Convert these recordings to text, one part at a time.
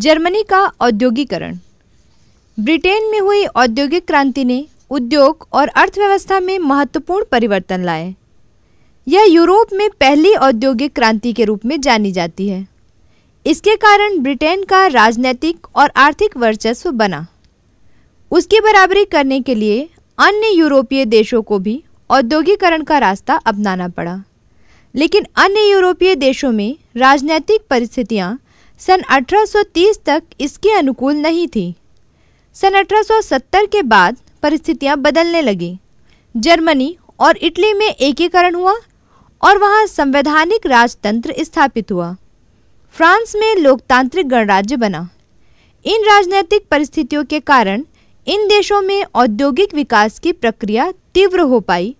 Germany का औद्योगिकरण Britain में हुई औद्योगिक क्रांति ने उद्योग और अर्थव्यवस्था में महत्वपूर्ण परिवर्तन लाए यह यूरोप में पहली औद्योगिक क्रांति के रूप में जानी जाती है इसके कारण ब्रिटेन का राजनैतिक और आर्थिक वर्चस्व बना उसकी बराबरी करने के लिए अन्य यूरोपीय देशों को भी औद्योगिकरण का रास्ता अपनाना पड़ा लेकिन अन्य यूरोपीय देशों में राजनैतिक परिस्थितियाँ सन 1830 तक इसके अनुकूल नहीं थी सन 1870 के बाद परिस्थितियां बदलने लगी जर्मनी और इटली में एकीकरण हुआ और वहां संवैधानिक राजतंत्र स्थापित हुआ फ्रांस में लोकतांत्रिक गणराज्य बना इन राजनैतिक परिस्थितियों के कारण इन देशों में औद्योगिक विकास की प्रक्रिया तीव्र हो पाई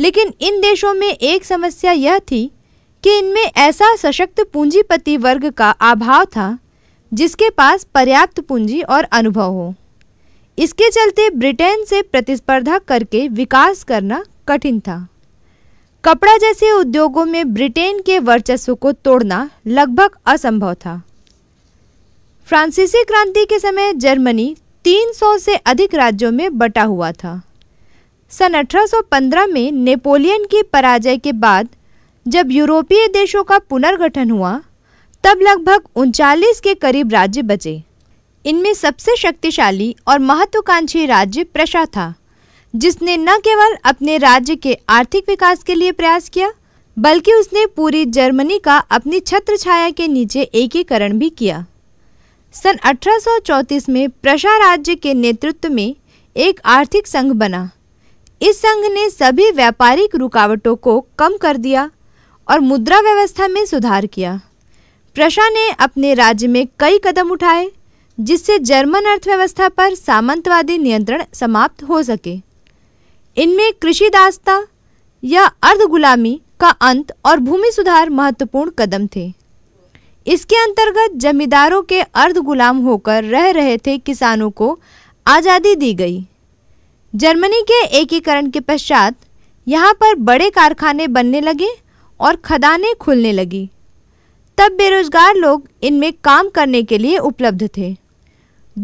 लेकिन इन देशों में एक समस्या यह थी कि इनमें ऐसा सशक्त पूंजीपति वर्ग का अभाव था जिसके पास पर्याप्त पूंजी और अनुभव हो इसके चलते ब्रिटेन से प्रतिस्पर्धा करके विकास करना कठिन था कपड़ा जैसे उद्योगों में ब्रिटेन के वर्चस्व को तोड़ना लगभग असंभव था फ्रांसीसी क्रांति के समय जर्मनी 300 से अधिक राज्यों में बटा हुआ था सन 1815 में नेपोलियन की पराजय के बाद जब यूरोपीय देशों का पुनर्गठन हुआ तब लगभग उनचालीस के करीब राज्य बचे इनमें सबसे शक्तिशाली और महत्वाकांक्षी राज्य प्रशा था जिसने न केवल अपने राज्य के आर्थिक विकास के लिए प्रयास किया बल्कि उसने पूरी जर्मनी का अपनी छत्र छाया के नीचे एकीकरण भी किया सन 1834 में प्रशा राज्य के नेतृत्व में एक आर्थिक संघ बना इस संघ ने सभी व्यापारिक रुकावटों को कम कर दिया और मुद्रा व्यवस्था में सुधार किया प्रशा ने अपने राज्य में कई कदम उठाए जिससे जर्मन अर्थव्यवस्था पर सामंतवादी नियंत्रण समाप्त हो सके इनमें कृषि दास्ता या अर्ध गुलामी का अंत और भूमि सुधार महत्वपूर्ण कदम थे इसके अंतर्गत जमींदारों के अर्ध गुलाम होकर रह रहे थे किसानों को आज़ादी दी गई जर्मनी के एकीकरण के पश्चात यहाँ पर बड़े कारखाने बनने लगे और खदानें खुलने लगी तब बेरोजगार लोग इनमें काम करने के लिए उपलब्ध थे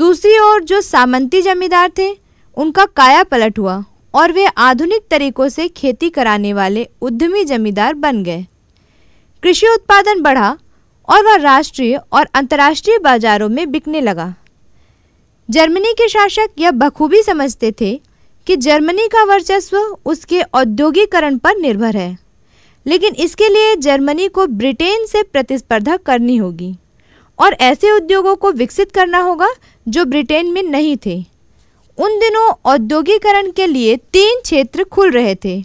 दूसरी ओर जो सामंती जमींदार थे उनका काया पलट हुआ और वे आधुनिक तरीकों से खेती कराने वाले उद्यमी जमींदार बन गए कृषि उत्पादन बढ़ा और वह राष्ट्रीय और अंतर्राष्ट्रीय बाजारों में बिकने लगा जर्मनी के शासक यह बखूबी समझते थे कि जर्मनी का वर्चस्व उसके औद्योगिकरण पर निर्भर है लेकिन इसके लिए जर्मनी को ब्रिटेन से प्रतिस्पर्धा करनी होगी और ऐसे उद्योगों को विकसित करना होगा जो ब्रिटेन में नहीं थे उन दिनों औद्योगिकरण के लिए तीन क्षेत्र खुल रहे थे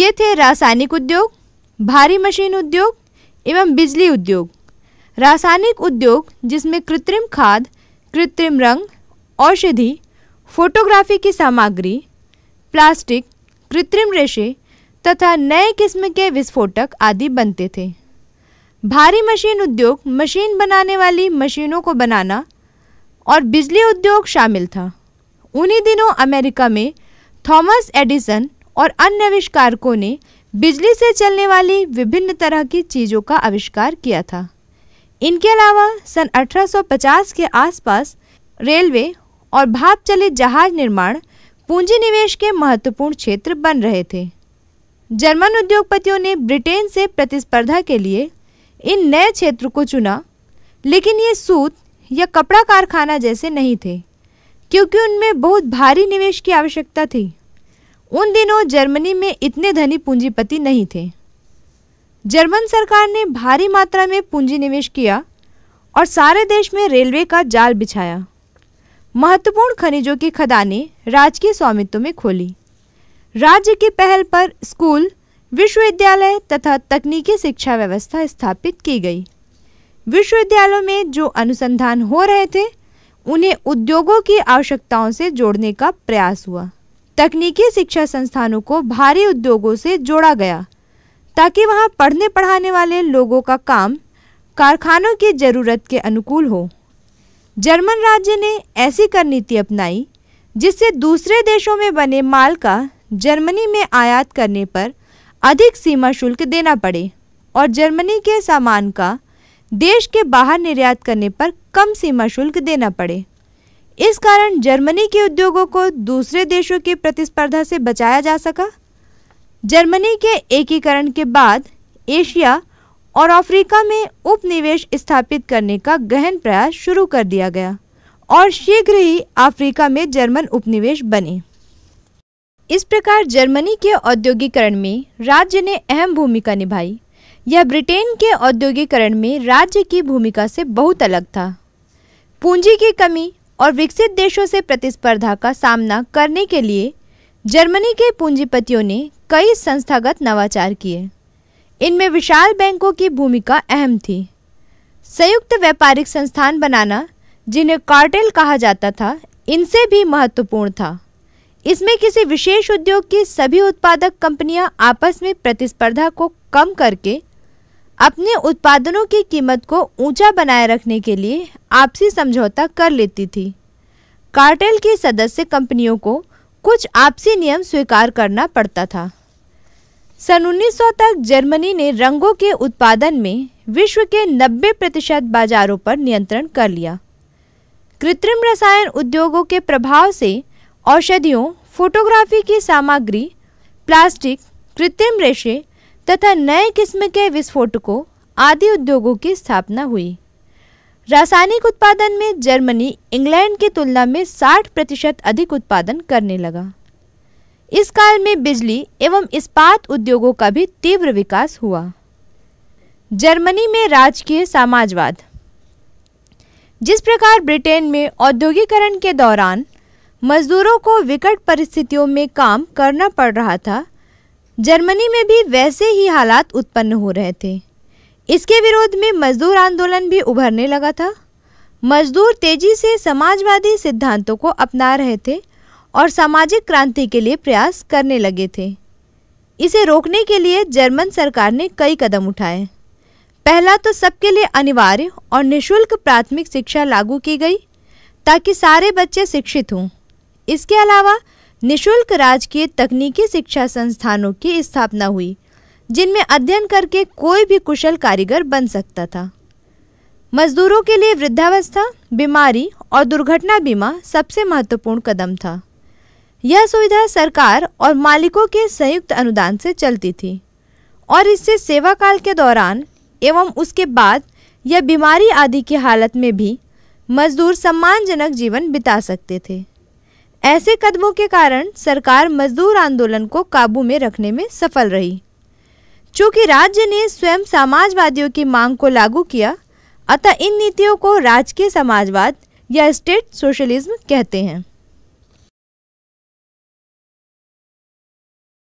ये थे रासायनिक उद्योग भारी मशीन उद्योग एवं बिजली उद्योग रासायनिक उद्योग जिसमें कृत्रिम खाद कृत्रिम रंग औषधि फोटोग्राफी की सामग्री प्लास्टिक कृत्रिम रेशे तथा नए किस्म के विस्फोटक आदि बनते थे भारी मशीन उद्योग मशीन बनाने वाली मशीनों को बनाना और बिजली उद्योग शामिल था उन्हीं दिनों अमेरिका में थॉमस एडिसन और अन्य आविष्कारकों ने बिजली से चलने वाली विभिन्न तरह की चीज़ों का आविष्कार किया था इनके अलावा सन 1850 के आसपास रेलवे और भाप चलित जहाज निर्माण पूंजी निवेश के महत्वपूर्ण क्षेत्र बन रहे थे जर्मन उद्योगपतियों ने ब्रिटेन से प्रतिस्पर्धा के लिए इन नए क्षेत्र को चुना लेकिन ये सूत या कपड़ा कारखाना जैसे नहीं थे क्योंकि उनमें बहुत भारी निवेश की आवश्यकता थी उन दिनों जर्मनी में इतने धनी पूंजीपति नहीं थे जर्मन सरकार ने भारी मात्रा में पूंजी निवेश किया और सारे देश में रेलवे का जाल बिछाया महत्वपूर्ण खनिजों की खदानें राजकीय स्वामित्व में खोली राज्य की पहल पर स्कूल विश्वविद्यालय तथा तकनीकी शिक्षा व्यवस्था स्थापित की गई विश्वविद्यालयों में जो अनुसंधान हो रहे थे उन्हें उद्योगों की आवश्यकताओं से जोड़ने का प्रयास हुआ तकनीकी शिक्षा संस्थानों को भारी उद्योगों से जोड़ा गया ताकि वहां पढ़ने पढ़ाने वाले लोगों का काम कारखानों की ज़रूरत के अनुकूल हो जर्मन राज्य ने ऐसी कर नीति अपनाई जिससे दूसरे देशों में बने माल का जर्मनी में आयात करने पर अधिक सीमा शुल्क देना पड़े और जर्मनी के सामान का देश के बाहर निर्यात करने पर कम सीमा शुल्क देना पड़े इस कारण जर्मनी के उद्योगों को दूसरे देशों की प्रतिस्पर्धा से बचाया जा सका जर्मनी के एकीकरण के बाद एशिया और अफ्रीका में उपनिवेश स्थापित करने का गहन प्रयास शुरू कर दिया गया और शीघ्र ही अफ्रीका में जर्मन उपनिवेश बने इस प्रकार जर्मनी के औद्योगिकरण में राज्य ने अहम भूमिका निभाई यह ब्रिटेन के औद्योगिकरण में राज्य की भूमिका से बहुत अलग था पूंजी की कमी और विकसित देशों से प्रतिस्पर्धा का सामना करने के लिए जर्मनी के पूंजीपतियों ने कई संस्थागत नवाचार किए इनमें विशाल बैंकों की भूमिका अहम थी संयुक्त व्यापारिक संस्थान बनाना जिन्हें कार्टेल कहा जाता था इनसे भी महत्वपूर्ण था इसमें किसी विशेष उद्योग की सभी उत्पादक कंपनियां आपस में प्रतिस्पर्धा को कम करके अपने उत्पादनों की कीमत को ऊंचा बनाए रखने के लिए आपसी समझौता कर लेती थी कार्टेल की सदस्य कंपनियों को कुछ आपसी नियम स्वीकार करना पड़ता था सन 1900 तक जर्मनी ने रंगों के उत्पादन में विश्व के 90 प्रतिशत बाजारों पर नियंत्रण कर लिया कृत्रिम रसायन उद्योगों के प्रभाव से औषधियों फोटोग्राफी की सामग्री प्लास्टिक कृत्रिम रेशे तथा नए किस्म के विस्फोटकों आदि उद्योगों की स्थापना हुई रासायनिक उत्पादन में जर्मनी इंग्लैंड की तुलना में 60 प्रतिशत अधिक उत्पादन करने लगा इस काल में बिजली एवं इस्पात उद्योगों का भी तीव्र विकास हुआ जर्मनी में राजकीय समाजवाद जिस प्रकार ब्रिटेन में औद्योगिकरण के दौरान मजदूरों को विकट परिस्थितियों में काम करना पड़ रहा था जर्मनी में भी वैसे ही हालात उत्पन्न हो रहे थे इसके विरोध में मजदूर आंदोलन भी उभरने लगा था मजदूर तेजी से समाजवादी सिद्धांतों को अपना रहे थे और सामाजिक क्रांति के लिए प्रयास करने लगे थे इसे रोकने के लिए जर्मन सरकार ने कई कदम उठाए पहला तो सबके लिए अनिवार्य और निशुल्क प्राथमिक शिक्षा लागू की गई ताकि सारे बच्चे शिक्षित हों इसके अलावा निशुल्क राजकीय तकनीकी शिक्षा संस्थानों की स्थापना हुई जिनमें अध्ययन करके कोई भी कुशल कारीगर बन सकता था मजदूरों के लिए वृद्धावस्था बीमारी और दुर्घटना बीमा सबसे महत्वपूर्ण कदम था यह सुविधा सरकार और मालिकों के संयुक्त अनुदान से चलती थी और इससे सेवा काल के दौरान एवं उसके बाद या बीमारी आदि की हालत में भी मजदूर सम्मानजनक जीवन बिता सकते थे ऐसे कदमों के कारण सरकार मजदूर आंदोलन को काबू में रखने में सफल रही चूँकि राज्य ने स्वयं समाजवादियों की मांग को लागू किया अतः इन नीतियों को राजकीय समाजवाद या स्टेट सोशलिज्म कहते हैं